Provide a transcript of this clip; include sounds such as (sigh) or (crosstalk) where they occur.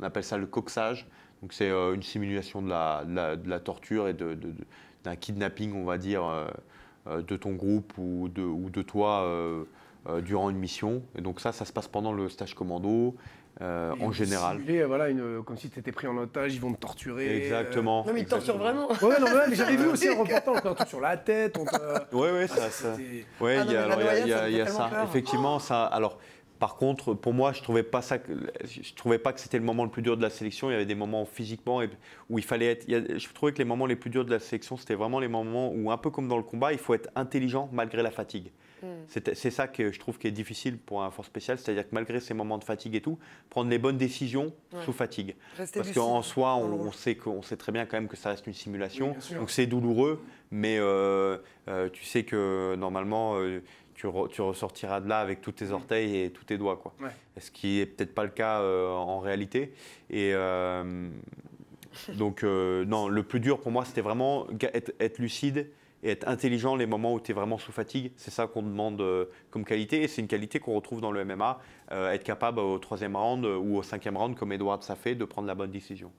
On appelle ça le coxage. Donc c'est euh, une simulation de la, torture et d'un kidnapping, on va dire, euh, euh, de ton groupe ou de, ou de toi durant une mission. Et donc ça, ça se passe pendant le stage commando. en général. Et voilà, une, comme si tu étais pris en otage, ils vont te torturer. Exactement. Non, mais ils te torturent vraiment. ouais, non, mais j'avais vu (laughs) aussi un reportage, on te sur la tête. Oui, oui, ah, ça. ça... Ah, il y, y a, ça. Effectivement, ça. Alors, par contre, pour moi, je trouvais pas ça, je trouvais pas que c'était le moment le plus dur de la sélection. Il y avait des moments physiquement où il fallait être. Je trouvais que les moments les plus durs de la sélection, c'était vraiment les moments où, un peu comme dans le combat, il faut être intelligent malgré la fatigue. Mm. C'est ça que je trouve qui est difficile pour un force spécial, c'est-à-dire que malgré ces moments de fatigue et tout, prendre les bonnes décisions sous fatigue. Parce qu'en soi, on, sait qu'on sait très bien quand même que ça reste une simulation, donc c'est douloureux, mais euh, euh, tu sais que normalement. Euh, tu, ressortiras de là avec tous tes mm. orteils et tous tes doigts. Quoi. Ce qui n'est peut-être pas le cas euh, en réalité. Et euh, donc, euh, non, le plus dur pour moi, c'était vraiment être, lucide et être intelligent les moments où tu es vraiment sous fatigue. C'est ça qu'on demande comme qualité. Et c'est une qualité qu'on retrouve dans le MMA. être capable au troisième round ou au cinquième round, comme Edouard ça fait, de prendre la bonne décision.